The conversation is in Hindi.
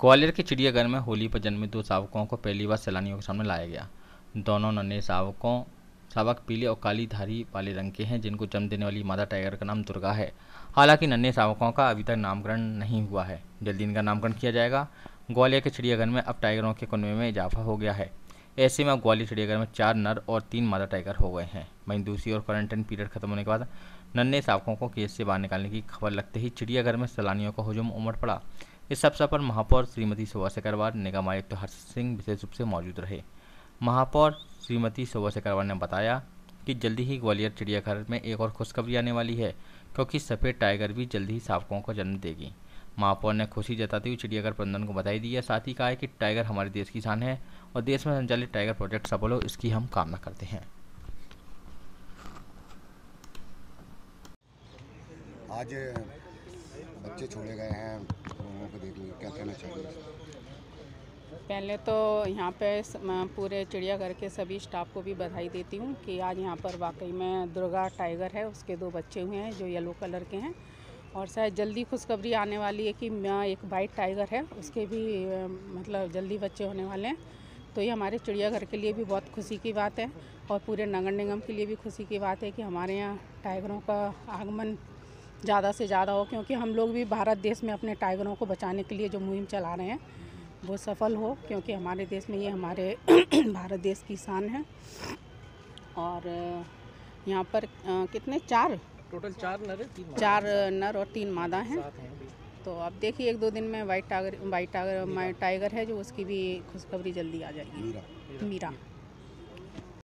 ग्वालियर के चिड़ियाघर में होली पर जन्मे दो शावकों को पहली बार सैलानियों के सामने लाया गया दोनों नन्हे शावकों शावक पीले और काली धारी वाले रंग के हैं जिनको जन्म देने वाली मादा टाइगर का नाम दुर्गा है हालांकि नन्हे शावकों का अभी तक नामकरण नहीं हुआ है जल्दी इनका नामकरण किया जाएगा ग्वालियर के चिड़ियाघर में अब टाइगरों के कुनवे में इजाफा हो गया है ऐसे में अब ग्वालियर चिड़ियाघर में चार नर और तीन मादा टाइगर हो गए हैं वहीं दूसरी ओर क्वारंटाइन पीरियड खत्म होने के बाद नन्हे शावकों को केस से बाहर निकालने की खबर लगते ही चिड़ियाघर में सैलानियों का हजूम उमड़ पड़ा इस अवसर पर महापौर श्रीमती शोभा शेखरवार निगम आयुक्त तो हर्ष सिंह विशेष रूप से मौजूद रहे महापौर श्रीमती शोभा शेखरवार ने बताया कि जल्दी ही ग्वालियर चिड़ियाघर में एक और खुशखबरी आने वाली है क्योंकि सफ़ेद टाइगर भी जल्दी ही सावकों को जन्म देगी महापौर ने खुशी जताते हुए चिड़ियाघर प्रबंधन को बधाई दी है साथ ही कहा है कि टाइगर हमारे देश की शान है और देश में संचालित टाइगर प्रोजेक्ट सफल हो इसकी हम कामना करते हैं आज बच्चे छोड़े गए हैं लोगों को देखने क्या कहना चाहिए पहले तो यहाँ पे पूरे चिड़ियाघर के सभी स्टाफ को भी बधाई देती हूँ कि आज यहाँ पर वाकई में दुर्गा टाइगर है उसके दो बच्चे हुए हैं जो येलो कलर के हैं और शायद जल्दी खुशखबरी आने वाली है कि मैं एक वाइट टाइगर है उसके भी मतलब जल्दी बच्चे होने वाले हैं तो ये हमारे चिड़ियाघर के लिए भी बहुत खुशी की बात है और पूरे नगर निगम के लिए भी खुशी की बात है कि हमारे यहाँ टाइगरों का आगमन ज़्यादा से ज़्यादा हो क्योंकि हम लोग भी भारत देश में अपने टाइगरों को बचाने के लिए जो मुहिम चला रहे हैं वो सफल हो क्योंकि हमारे देश में ये हमारे भारत देश की शान है और यहाँ पर कितने चार टोटल चार नर तीन चार नर और तीन मादा हैं तो आप देखिए एक दो दिन में white tiger white tiger tiger है जो उसकी भी खुशखबरी जल्दी आ जाएगी मीरा, मीरा।